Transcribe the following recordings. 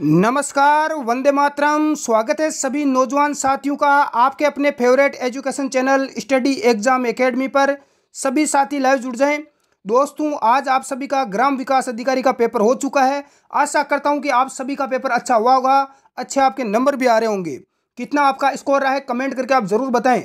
नमस्कार वंदे मातरम स्वागत है सभी नौजवान साथियों का आपके अपने favourite education channel study exam academy पर सभी साथी लाइव जुड़ जाएं दोस्तों आज आप सभी का ग्राम विकास अधिकारी का पेपर हो चुका है आशा करता हूं कि आप सभी का पेपर अच्छा हुआ होगा अच्छे आपके नंबर भी आ रहे होंगे कितना आपका स्कोर रहा है कमेंट करके आप ज़रूर बताएँ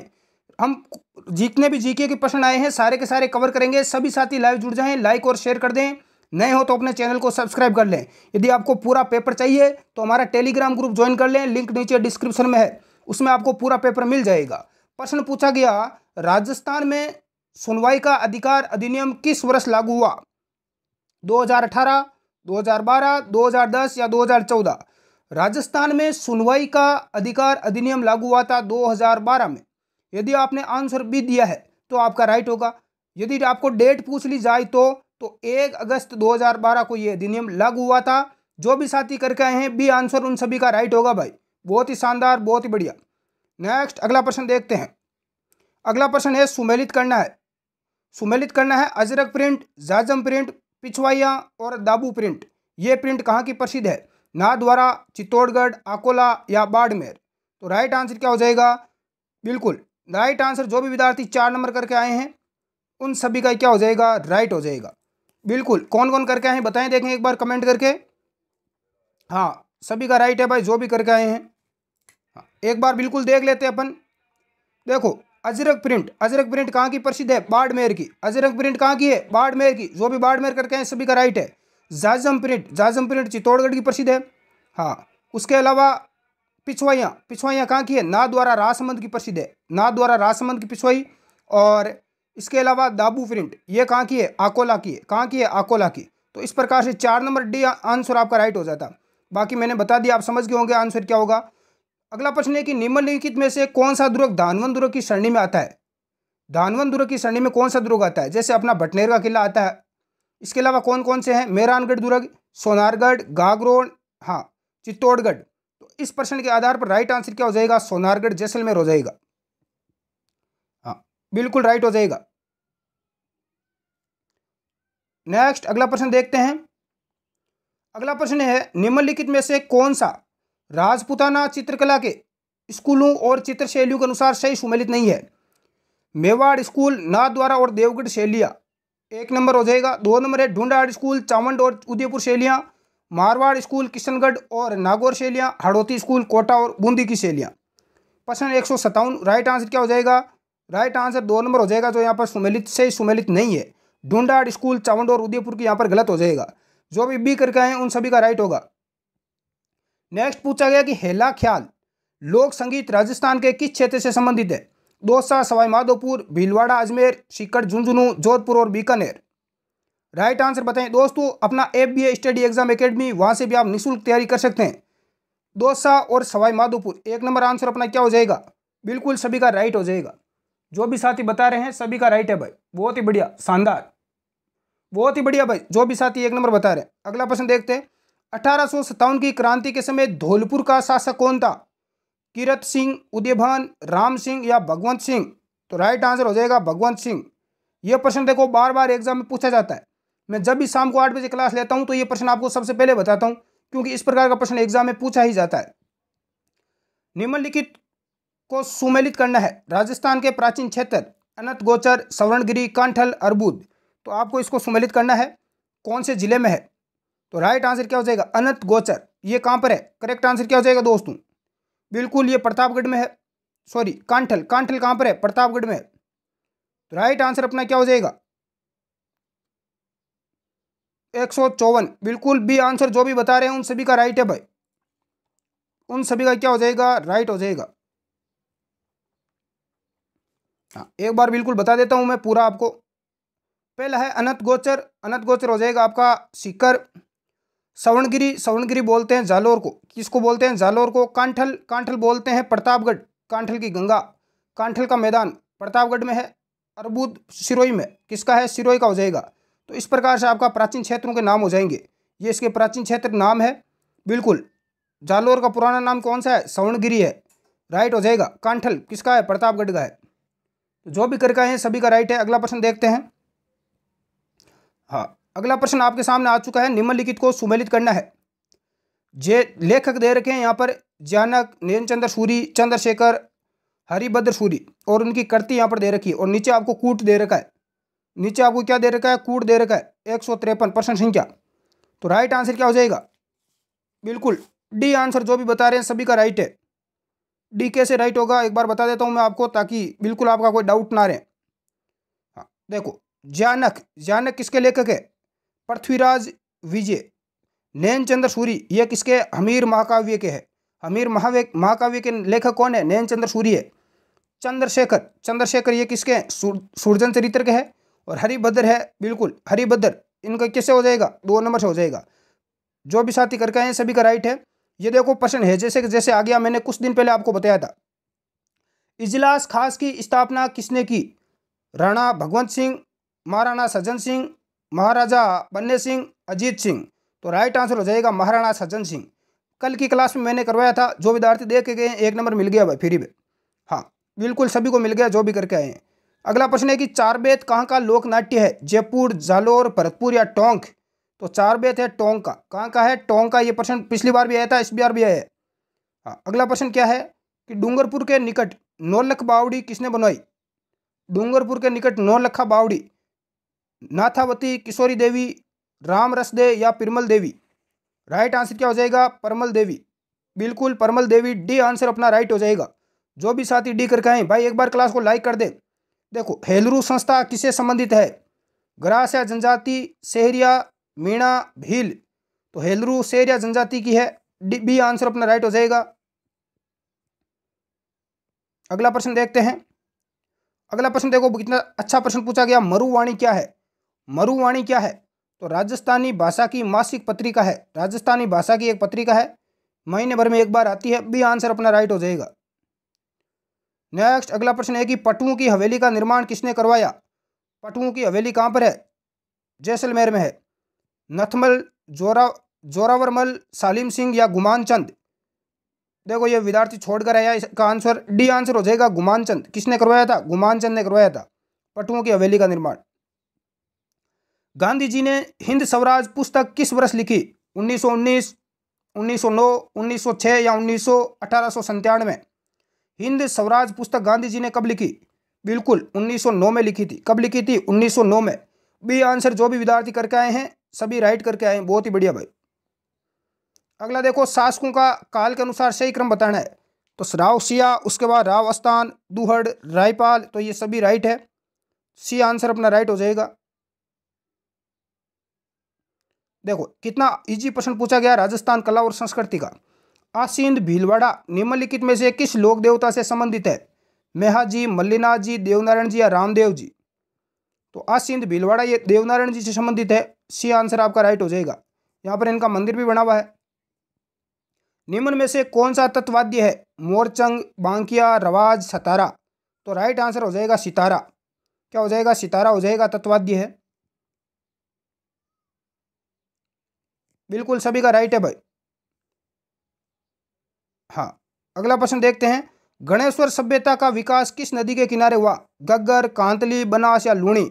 हम जितने भी जीके के प्रश्न आए हैं सारे के सारे कवर करेंगे सभी साथी लाइव जुड़ जाएँ लाइक और शेयर कर दें नए हो तो अपने चैनल को सब्सक्राइब कर लें यदि आपको पूरा पेपर चाहिए तो हमारा टेलीग्राम ग्रुप ज्वाइन कर लें लिंक नीचे डिस्क्रिप्शन में है उसमें आपको पूरा पेपर मिल जाएगा प्रश्न पूछा गया राजस्थान में सुनवाई का अधिकार अधिनियम किस वर्ष लागू हुआ 2018, 2012, 2010 या 2014 राजस्थान में सुनवाई का अधिकार अधिनियम लागू हुआ था 2012 में यदि आपने आंसर भी दिया है तो आपका राइट होगा यदि आपको डेट पूछ ली जाए तो तो एक अगस्त 2012 को ये अधिनियम लागू हुआ था जो भी साथी करके आए हैं बी आंसर उन सभी का राइट होगा भाई बहुत ही शानदार बहुत ही बढ़िया नेक्स्ट अगला प्रश्न देखते हैं अगला प्रश्न है सुमेलित करना है सुमेलित करना है अजरक प्रिंट जाजम प्रिंट पिछवाइया और दाबू प्रिंट ये प्रिंट कहाँ की प्रसिद्ध है नादवारा चित्तौड़गढ़ अकोला या बाड़मेर तो राइट आंसर क्या हो जाएगा बिल्कुल राइट आंसर जो भी विद्यार्थी चार नंबर करके आए हैं उन सभी का क्या हो जाएगा राइट हो जाएगा बिल्कुल कौन कौन करके आए हैं बताएं देखें एक बार कमेंट करके हाँ सभी का राइट है भाई जो भी करके आए हैं हाँ, एक बार बिल्कुल देख लेते हैं अपन देखो अजरक प्रिंट अजरक प्रिंट कहाँ की प्रसिद्ध है बाड़मेर की अजरक प्रिंट कहाँ की है बाड़मेर की जो भी बाड़मेर करके आए सभी का राइट है जाजम प्रिंट जाजम प्रिंट चित्तौड़गढ़ की प्रसिद्ध है हाँ उसके अलावा पिछवाइयाँ पिछवाइयाँ कहाँ की है ना द्वारा रासमंद की प्रसिद्ध है ना द्वारा रासमंद की पिछवाई और इसके अलावा दाबू प्रिंट ये कहाँ की है आकोला की है कहाँ की है आकोला की तो इस प्रकार से चार नंबर डी आंसर आपका राइट हो जाता बाकी मैंने बता दिया आप समझ गए होंगे आंसर क्या होगा अगला प्रश्न है कि निम्नलिखित में से कौन सा दुर्ग धानवन दुर्ग की श्रेणी में आता है धानवन दुर्ग की श्रेणी में कौन सा दुर्ग आता है जैसे अपना भटनेर का किला आता है इसके अलावा कौन कौन से हैं मेहरानगढ़ दुर्ग सोनारगढ़ गागरोन हाँ चित्तौड़गढ़ तो इस प्रश्न के आधार पर राइट आंसर क्या हो जाएगा सोनारगढ़ जैसलमेर हो जाएगा बिल्कुल राइट हो जाएगा नेक्स्ट अगला प्रश्न देखते हैं अगला प्रश्न है निम्नलिखित में से कौन सा राजपुताना चित्रकला के स्कूलों और चित्र शैलियों के अनुसार सही सुमेलित नहीं है मेवाड़ स्कूल द्वारा और देवगढ़ शैलियाँ एक नंबर हो जाएगा दो नंबर है ढूंढाड़ स्कूल चावंड और उदयपुर शैलियाँ मारवाड़ स्कूल किशनगढ़ और नागौर शैलियाँ हड़ौती स्कूल कोटा और बूंदी की शैलियाँ प्रश्न एक सौ सत्तावन राइट आंसर क्या हो जाएगा राइट आंसर दो नंबर हो जाएगा जो यहाँ पर सुमेलित से सुमेलित नहीं है ढूंढाड़ स्कूल चावंड और उदयपुर की यहाँ पर गलत हो जाएगा जो भी बी करके आए उन सभी का राइट होगा नेक्स्ट पूछा गया कि हेला ख्याल लोक संगीत राजस्थान के किस क्षेत्र से संबंधित है सवाई सवाईमाधोपुर भीलवाड़ा अजमेर सीकर झुंझुनू जोधपुर और बीकानेर राइट आंसर बताएं दोस्तों अपना F B study exam academy वहाँ से भी आप निःशुल्क तैयारी कर सकते हैं दोसा और सवाई माधोपुर एक नंबर आंसर अपना क्या हो जाएगा बिल्कुल सभी का राइट हो जाएगा जो भी साथी बता रहे हैं सभी का राइट है भाई बहुत ही बढ़िया शानदार बहुत ही बढ़िया भाई जो भी साथी एक नंबर बता रहे हैं अगला प्रश्न देखते हैं अठारह की क्रांति के समय धौलपुर का शासक कौन था किरत सिंह उदयभान राम सिंह या भगवंत सिंह तो राइट आंसर हो जाएगा भगवंत सिंह यह प्रश्न देखो बार बार एग्जाम में पूछा जाता है मैं जब भी शाम को आठ बजे क्लास लेता हूँ तो ये प्रश्न आपको सबसे पहले बताता हूँ क्योंकि इस प्रकार का प्रश्न एग्जाम में पूछा ही जाता है निम्नलिखित को सुमेलित करना है राजस्थान के प्राचीन क्षेत्र अनंत गोचर सवर्णगिरी कंठल अर्बुद तो आपको इसको सुमेलित करना है कौन से ज़िले में है तो राइट आंसर क्या हो जाएगा अनंत गोचर ये कहाँ पर है करेक्ट आंसर क्या हो जाएगा दोस्तों बिल्कुल ये प्रतापगढ़ में है सॉरी कांठल कांठल कहाँ पर है प्रतापगढ़ में है तो राइट आंसर अपना क्या हो जाएगा एक सौ चौवन बिल्कुल बी आंसर जो भी बता रहे हैं उन सभी का राइट है भाई उन सभी का क्या हो जाएगा राइट हो जाएगा हाँ एक बार बिल्कुल बता देता हूँ मैं पूरा आपको पहला है अनंत गोचर अनंत गोचर हो जाएगा आपका सीकर सवर्णगिरी सवर्णगिरी बोलते हैं जालोर को किसको बोलते हैं जालोर को कांठल कांठल बोलते हैं प्रतापगढ़ कांठल की गंगा कांठल का मैदान प्रतापगढ़ में है अरबुद सिरोई में किसका है सिरोई का हो जाएगा तो इस प्रकार से आपका प्राचीन क्षेत्रों के नाम हो जाएंगे ये इसके प्राचीन क्षेत्र नाम है बिल्कुल जालोर का पुराना नाम कौन सा है सवर्णगिरी है राइट हो जाएगा कांठल किसका है प्रतापगढ़ का है तो जो भी करके आए हैं सभी का राइट है अगला प्रश्न देखते हैं हाँ अगला प्रश्न आपके सामने आ चुका है निम्नलिखित को सुमेलित करना है जे लेखक दे रखे हैं यहाँ पर जानक निरन चंद्र सूरी चंद्रशेखर हरिभद्र सूरी और उनकी कृति यहाँ पर दे रखी है और नीचे आपको कूट दे रखा है नीचे आपको क्या दे रखा है कूट दे रखा है एक सौ तिरपन प्रश्न संख्या तो राइट आंसर क्या हो जाएगा बिल्कुल डी आंसर जो भी बता रहे हैं सभी का राइट है डी के से राइट होगा एक बार बता देता हूँ मैं आपको ताकि बिल्कुल आपका कोई डाउट ना रहे हाँ देखो जानक जानक किसके लेखक है पृथ्वीराज विजय नैनचंद्र सूरी ये किसके हमीर महाकाव्य के है हमीर महावे महाकाव्य के लेखक कौन है नैनचंद्र सूरी है चंद्रशेखर चंद्रशेखर ये किसके सूर्जन चरित्र के है और हरिभद्र है बिल्कुल हरिभद्र इनका किससे हो जाएगा दो नंबर से हो जाएगा जो भी साथी करके आए सभी का राइट है ये देखो प्रश्न है जैसे जैसे आ गया मैंने कुछ दिन पहले आपको बताया था इजलास खास की स्थापना किसने की राणा भगवंत सिंह महाराणा सज्जन सिंह महाराजा बन्ने सिंह अजीत सिंह तो राइट आंसर हो जाएगा महाराणा सज्जन सिंह कल की क्लास में मैंने करवाया था जो विद्यार्थी देख के गए एक नंबर मिल गया भाई फ्री में हाँ बिल्कुल सभी को मिल गया जो भी करके आए हैं अगला प्रश्न है कि चारबेत कहाँ का लोक नाट्य है जयपुर जालोर भरतपुर या टोंक तो चार बेथ है टोंग का कहाँ का है टोंग का ये प्रश्न पिछली बार भी आया था इस बार भी आया है हाँ, अगला प्रश्न क्या है कि डूंगरपुर के निकट नौलख बावड़ी किसने बनवाई डूंगरपुर के निकट नौलखा बावड़ी नाथावती किशोरी देवी राम रसदे या पिरमल देवी राइट आंसर क्या हो जाएगा परमल देवी बिल्कुल परमल देवी डी आंसर अपना राइट हो जाएगा जो भी साथी डी करके आएँ भाई एक बार क्लास को लाइक कर दें देखो हेलरू संस्था किसे संबंधित है ग्रास या जनजाति शहरिया मीणा भील तो हेलरू शेर या जनजाति की है बी आंसर अपना राइट हो जाएगा अगला प्रश्न देखते हैं अगला प्रश्न देखो कितना अच्छा प्रश्न पूछा गया मरुवाणी क्या है मरुवाणी क्या है तो राजस्थानी भाषा की मासिक पत्रिका है राजस्थानी भाषा की एक पत्रिका है महीने भर में एक बार आती है बी आंसर अपना राइट हो जाएगा नेक्स्ट अगला प्रश्न है कि पटुओं की हवेली का निर्माण किसने करवाया पटुओं की हवेली कहाँ पर है जैसलमेर में है नथमल जोरा जोरावरमल सालिम सिंह या गुमान चंद देखो ये विद्यार्थी छोड़कर आया इसका आंसर डी आंसर हो जाएगा गुमान चंद किसने करवाया था गुमान चंद ने करवाया था पटुओं की हवेली का निर्माण गांधी जी ने हिंद स्वराज पुस्तक किस वर्ष लिखी 1919, 1909, 1906 या उन्नीस सौ हिंद स्वराज पुस्तक गांधी जी ने कब लिखी बिल्कुल 1909 में लिखी थी कब लिखी थी 1909 में बी आंसर जो भी विद्यार्थी करके आए हैं सभी राइट करके आए बहुत ही बढ़िया भाई अगला देखो शासकों का काल के अनुसार सही क्रम बताना है तो राव सिया उसके बाद राव अस्थान दुहड़ रायपाल तो ये सभी राइट है सी आंसर अपना राइट हो जाएगा देखो कितना इजी प्रश्न पूछा गया राजस्थान कला और संस्कृति का आसिंद भीलवाड़ा निम्नलिखित में से किस लोक देवता से संबंधित है मेहा जी मल्लिनाथ जी देवनारायण जी या रामदेव जी तो आसिंध भीलवाड़ा ये देवनारायण जी से संबंधित है सी आंसर आपका राइट हो जाएगा यहाँ पर इनका मंदिर भी बना हुआ है निम्न में से कौन सा तत्वाद्य है मोरचंग बांकिया रवाज सतारा तो राइट आंसर हो जाएगा सितारा क्या हो जाएगा सितारा हो जाएगा तत्वाद्य है बिल्कुल सभी का राइट है भाई हाँ अगला प्रश्न देखते हैं गणेश्वर सभ्यता का विकास किस नदी के किनारे हुआ गग्गर कांतली बनास या लूणी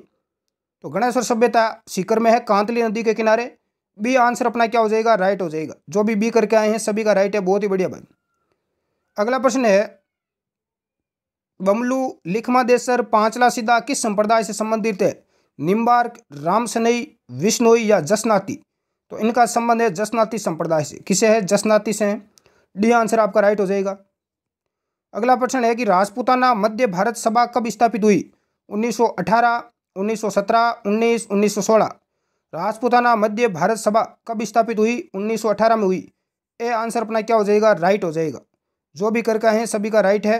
तो गणेश्वर सभ्यता सीकर में है कांतली नदी के किनारे बी आंसर अपना क्या हो जाएगा राइट हो जाएगा जो भी बी करके आए हैं सभी का राइट है बहुत ही बढ़िया भाई अगला प्रश्न है बमलू देसर पांचला सिद्धा किस संप्रदाय से संबंधित है निम्बार्क रामसनई विष्णोई या जसनाती तो इनका संबंध है जसनाती संप्रदाय से किसे है जसनाती से है डी आंसर आपका राइट हो जाएगा अगला प्रश्न है कि राजपूताना मध्य भारत सभा कब स्थापित हुई 1918 उन्नीस सौ सोलह राजपूताना मध्य भारत सभा कब स्थापित हुई 1918 में हुई ए आंसर अपना क्या हो जाएगा राइट हो जाएगा जो भी करके हैं सभी का राइट है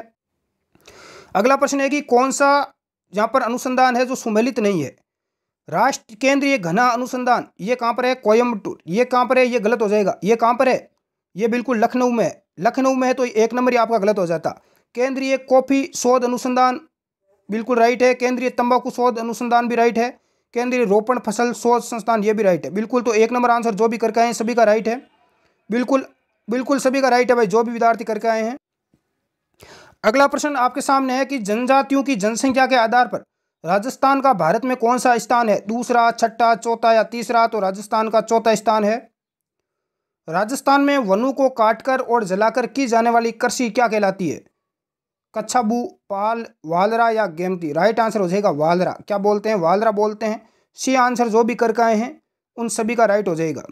अगला प्रश्न है कि कौन सा यहाँ पर अनुसंधान है जो सुमेलित नहीं है राष्ट्र केंद्रीय घना अनुसंधान ये कहाँ पर है कोयम्बटूर ये कहाँ पर है ये गलत हो जाएगा ये कहाँ पर है ये बिल्कुल लखनऊ में है लखनऊ में है तो एक नंबर ही आपका गलत हो जाता केंद्रीय कॉफी शोध अनुसंधान बिल्कुल राइट है केंद्रीय तंबाकू शोध अनुसंधान भी राइट है केंद्रीय रोपण फसल शोध संस्थान ये भी राइट है बिल्कुल तो एक नंबर आंसर जो भी करके आए हैं सभी का राइट है बिल्कुल बिल्कुल सभी का राइट है भाई जो भी विद्यार्थी करके आए हैं अगला प्रश्न आपके सामने है कि जनजातियों की जनसंख्या के आधार पर राजस्थान का भारत में कौन सा स्थान है दूसरा छठा चौथा या तीसरा तो राजस्थान का चौथा स्थान है राजस्थान में वनों को काटकर और जलाकर की जाने वाली कृषि क्या कहलाती है कच्छाबू पाल वालरा या गेमती राइट आंसर हो जाएगा वालरा क्या बोलते हैं वालरा बोलते हैं सी आंसर जो भी करके आए हैं उन सभी का राइट हो जाएगा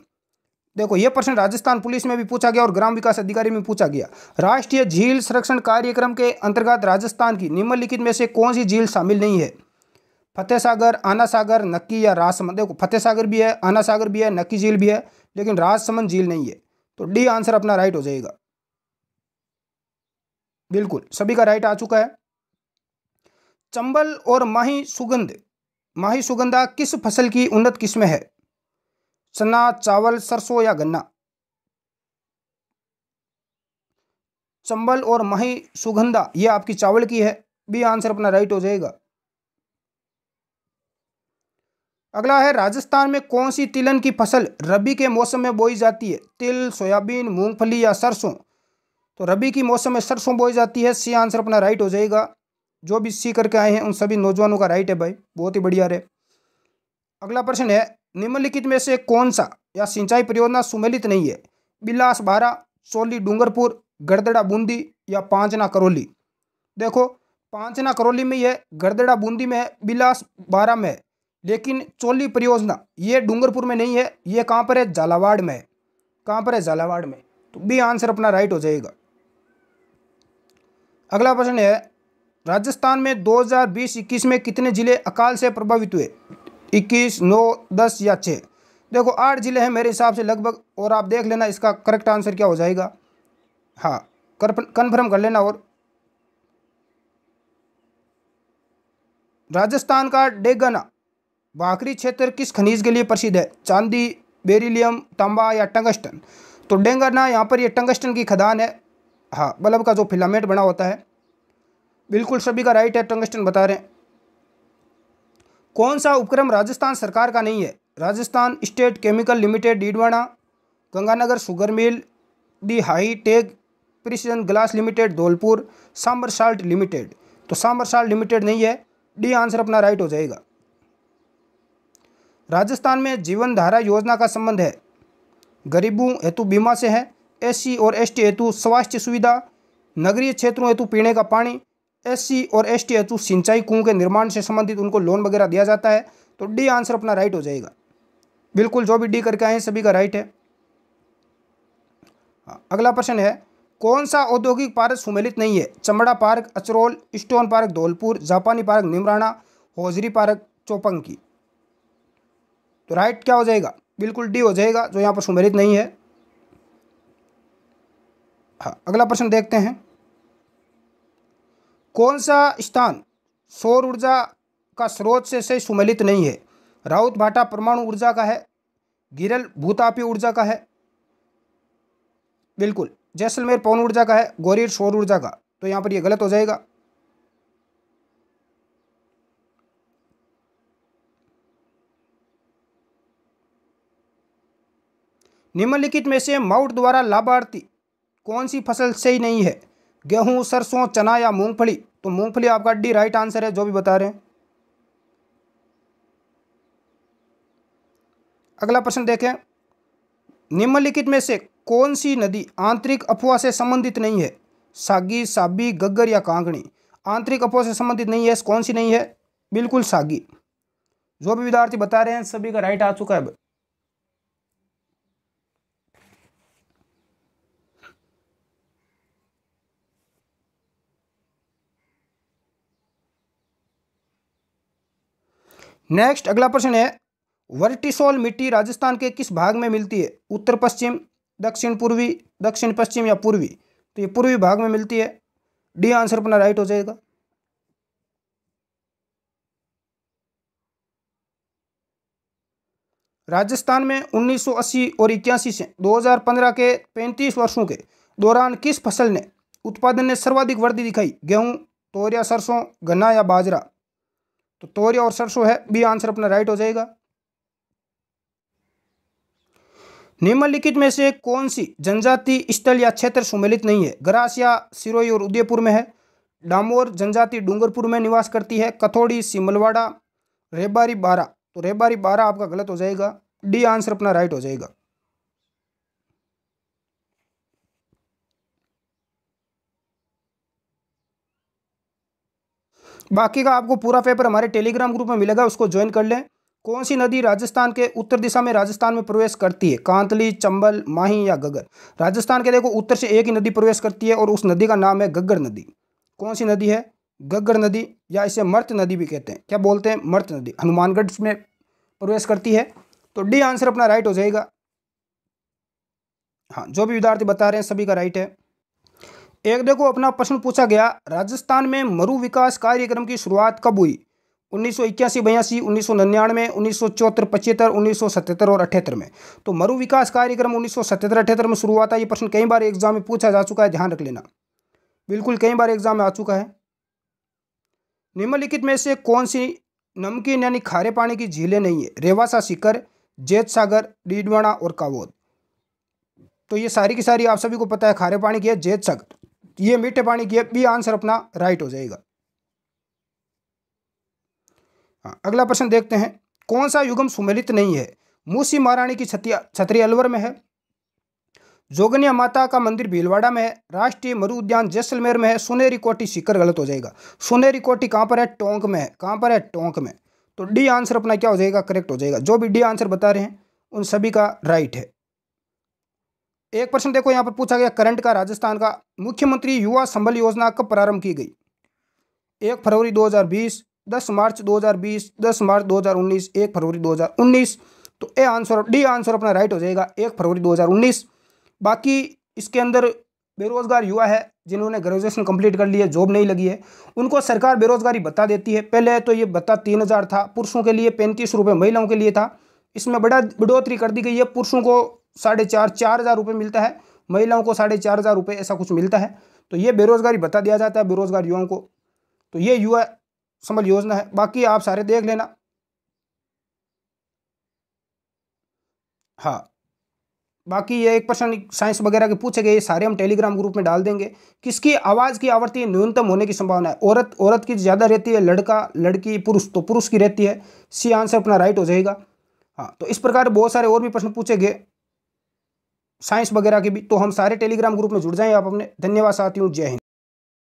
देखो ये प्रश्न राजस्थान पुलिस में भी पूछा गया और ग्राम विकास अधिकारी में पूछा गया राष्ट्रीय झील संरक्षण कार्यक्रम के अंतर्गत राजस्थान की निम्नलिखित में से कौन सी झील शामिल नहीं है फतेह सागर आना सागर नक्की या राजसमंद देखो फतेह सागर भी है आना सागर भी है नक्की झील भी है लेकिन राजसमंद झील नहीं है तो डी आंसर अपना राइट हो जाएगा बिल्कुल सभी का राइट आ चुका है चंबल और माही सुगंध माही सुगंधा किस फसल की उन्नत किस्म है चना चावल सरसों या गन्ना चंबल और माही सुगंधा ये आपकी चावल की है भी आंसर अपना राइट हो जाएगा अगला है राजस्थान में कौन सी तिलन की फसल रबी के मौसम में बोई जाती है तिल सोयाबीन मूंगफली या सरसों तो रबी की मौसम में सरसों बोई जाती है सी आंसर अपना राइट हो जाएगा जो भी सी करके आए हैं उन सभी नौजवानों का राइट है भाई बहुत ही बढ़िया रहे अगला प्रश्न है निम्नलिखित में से कौन सा या सिंचाई परियोजना सुमेलित नहीं है बिलास बारा सोली डूंगरपुर गरदड़ा बूंदी या पांचना करौली देखो पांचना करौली में यह गड़दड़ा बूंदी में है बिलास बारा में है लेकिन चोली परियोजना ये डूंगरपुर में नहीं है ये कहाँ पर है झालावाड़ में है कहाँ पर है झालावाड़ में तो बी आंसर अपना राइट हो जाएगा अगला प्रश्न है राजस्थान में 2020-21 में कितने जिले अकाल से प्रभावित हुए 21, 9, 10 या 6 देखो आठ जिले हैं मेरे हिसाब से लगभग और आप देख लेना इसका करेक्ट आंसर क्या हो जाएगा हाँ कन्फर्म कर लेना और राजस्थान का डेगाना भाखरी क्षेत्र किस खनिज के लिए प्रसिद्ध है चांदी बेरिलियम तांबा या टंगस्टन तो डेंगाना यहाँ पर ये टंगस्टन की खदान है हाँ बल्ब का जो फिलामेंट बना होता है बिल्कुल सभी का राइट है टंगस्टन बता रहे हैं कौन सा उपक्रम राजस्थान सरकार का नहीं है Rajasthan state chemical limited Didwana Ganganagar sugar mill the high tech precision glass limited Dholpur Sambhar salt limited तो सांबर साल्ट लिमिटेड नहीं है डी आंसर अपना राइट हो जाएगा राजस्थान में जीवन धारा योजना का संबंध है गरीबों हेतु बीमा से है एससी और एसटी हेतु स्वास्थ्य सुविधा नगरीय क्षेत्रों हेतु पीने का पानी एससी और एसटी हेतु सिंचाई कुओं के निर्माण से संबंधित उनको लोन वगैरह दिया जाता है तो डी आंसर अपना राइट हो जाएगा बिल्कुल जो भी डी करके आए हैं सभी का राइट है हाँ, अगला प्रश्न है कौन सा औद्योगिक पार्क सुमेलित नहीं है चमड़ा park Achrol stone park Dholpur जापानी park Neemrana hosiery park Chopanki तो राइट क्या हो जाएगा बिल्कुल डी हो जाएगा जो यहाँ पर सुमेलित नहीं है हाँ अगला प्रश्न देखते हैं कौन सा स्थान सौर ऊर्जा का स्रोत से से सुमेलित नहीं है राउत भाटा परमाणु ऊर्जा का है गिरल भूतापी ऊर्जा का है बिल्कुल जैसलमेर पवन ऊर्जा का है गोरीर सौर ऊर्जा का तो यहां पर ये गलत हो जाएगा निम्नलिखित में से माउट द्वारा लाभार्थी कौन सी फसल सही नहीं है गेहूँ सरसों चना या मूंगफली तो मूंगफली आपका डी राइट आंसर है जो भी बता रहे हैं अगला प्रश्न देखें निम्नलिखित में से कौन सी नदी आंतरिक अफवाह से संबंधित नहीं है सागी साबी गग्गर या कांगड़ी आंतरिक अफवाह से संबंधित नहीं है कौन सी नहीं है बिल्कुल सागी जो भी विद्यार्थी बता रहे हैं सभी का राइट आ चुका है नेक्स्ट अगला प्रश्न है वर्टिसोल मिट्टी राजस्थान के किस भाग में मिलती है उत्तर पश्चिम दक्षिण पूर्वी दक्षिण पश्चिम या पूर्वी तो ये पूर्वी भाग में मिलती है डी आंसर अपना राइट हो जाएगा राजस्थान में 1980 और इक्यासी से 2015 के 35 वर्षों के दौरान किस फसल ने उत्पादन में सर्वाधिक वृद्धि दिखाई गेहूं तोरिया सरसों गन्ना या बाजरा तो तोरी और सरसों है भी आंसर अपना राइट हो जाएगा निम्नलिखित में से कौन सी जनजाति स्थल या क्षेत्र सुमेलित नहीं है गरासिया सिरोई और उदयपुर में है डामोर जनजाति डूंगरपुर में निवास करती है कथोड़ी सिमलवाड़ा रेबारी बारा तो रेबारी बारा आपका गलत हो जाएगा डी आंसर अपना राइट हो जाएगा बाकी का आपको पूरा पेपर हमारे टेलीग्राम ग्रुप में मिलेगा उसको ज्वाइन कर लें कौन सी नदी राजस्थान के उत्तर दिशा में राजस्थान में प्रवेश करती है कांतली चंबल माही या गगर राजस्थान के देखो उत्तर से एक ही नदी प्रवेश करती है और उस नदी का नाम है गग्गर नदी कौन सी नदी है गग्गर नदी या इसे मर्त नदी भी कहते हैं क्या बोलते हैं मर्त नदी हनुमानगढ़ में प्रवेश करती है तो डी आंसर अपना राइट हो जाएगा हाँ जो भी विद्यार्थी बता रहे हैं सभी का राइट है एक देखो अपना प्रश्न पूछा गया राजस्थान में मरु विकास कार्यक्रम की शुरुआत कब हुई उन्नीस सौ इक्यासी बयासी उन्नीस सौ निन्यानवे उन्नीस सौ चौहत्तर पचहत्तर उन्नीस सौ सतहत्तर और अठहत्तर में तो मरु विकास कार्यक्रम उन्नीस सौ सतहत्तर अठहत्तर में शुरू हुआ था ये प्रश्न कई बार एग्जाम में पूछा जा चुका है ध्यान रख लेना बिल्कुल कई बार एग्जाम में आ चुका है निम्नलिखित में से कौन सी नमकीन यानी खारे पानी की झीलें नहीं है रेवासा सीकर जैत सागर डीडवाणा और कावोद तो ये सारी की सारी आप सभी को पता है खारे पानी की है जैत सागर ये मीठे पानी की है बी आंसर अपना राइट हो जाएगा हाँ, अगला प्रश्न देखते हैं कौन सा युगम सुमेलित नहीं है मूसी महारानी की छतिया छतरी अलवर में है जोगनिया माता का मंदिर भीलवाड़ा में है राष्ट्रीय मरु उद्यान जैसलमेर में है सुनेरी कोटी सीकर गलत हो जाएगा सुनेरी कोटी कहां पर है टोंक में है कहां पर है टोंक में तो डी आंसर अपना क्या हो जाएगा करेक्ट हो जाएगा जो भी डी आंसर बता रहे हैं उन सभी का राइट है एक प्रश्न देखो यहाँ पर पूछा गया करंट का राजस्थान का मुख्यमंत्री युवा संबल योजना कब प्रारंभ की गई एक फरवरी 2020 10 मार्च 2020 10 मार्च 2019 एक फरवरी 2019 तो ए आंसर डी आंसर अपना राइट हो जाएगा एक फरवरी 2019 बाकी इसके अंदर बेरोजगार युवा है जिन्होंने ग्रेजुएशन कंप्लीट कर लिया है जॉब नहीं लगी है उनको सरकार बेरोजगारी भत्ता देती है पहले तो ये भत्ता तीन हज़ार था पुरुषों के लिए पैंतीस रुपये महिलाओं के लिए था इसमें बड़ा बढ़ोतरी कर दी गई है पुरुषों को साढ़े चार चार हज़ार रुपये मिलता है महिलाओं को साढ़े चार हज़ार रुपये ऐसा कुछ मिलता है तो ये बेरोज़गारी बता दिया जाता है बेरोज़गार युवाओं को तो ये युवा संबल योजना है बाकी आप सारे देख लेना हाँ बाकी ये एक प्रश्न साइंस वगैरह के पूछे गए ये सारे हम टेलीग्राम ग्रुप में डाल देंगे किसकी आवाज़ की आवृत्ति न्यूनतम होने की संभावना है औरत औरत की ज़्यादा रहती है लड़का लड़की पुरुष तो पुरुष की रहती है सी आंसर अपना राइट हो जाएगा हाँ तो इस प्रकार बहुत सारे और भी प्रश्न पूछे गए साइंस वगैरह के भी तो हम सारे टेलीग्राम ग्रुप में जुड़ जाएँ आप अपने धन्यवाद साथियों जय हिंद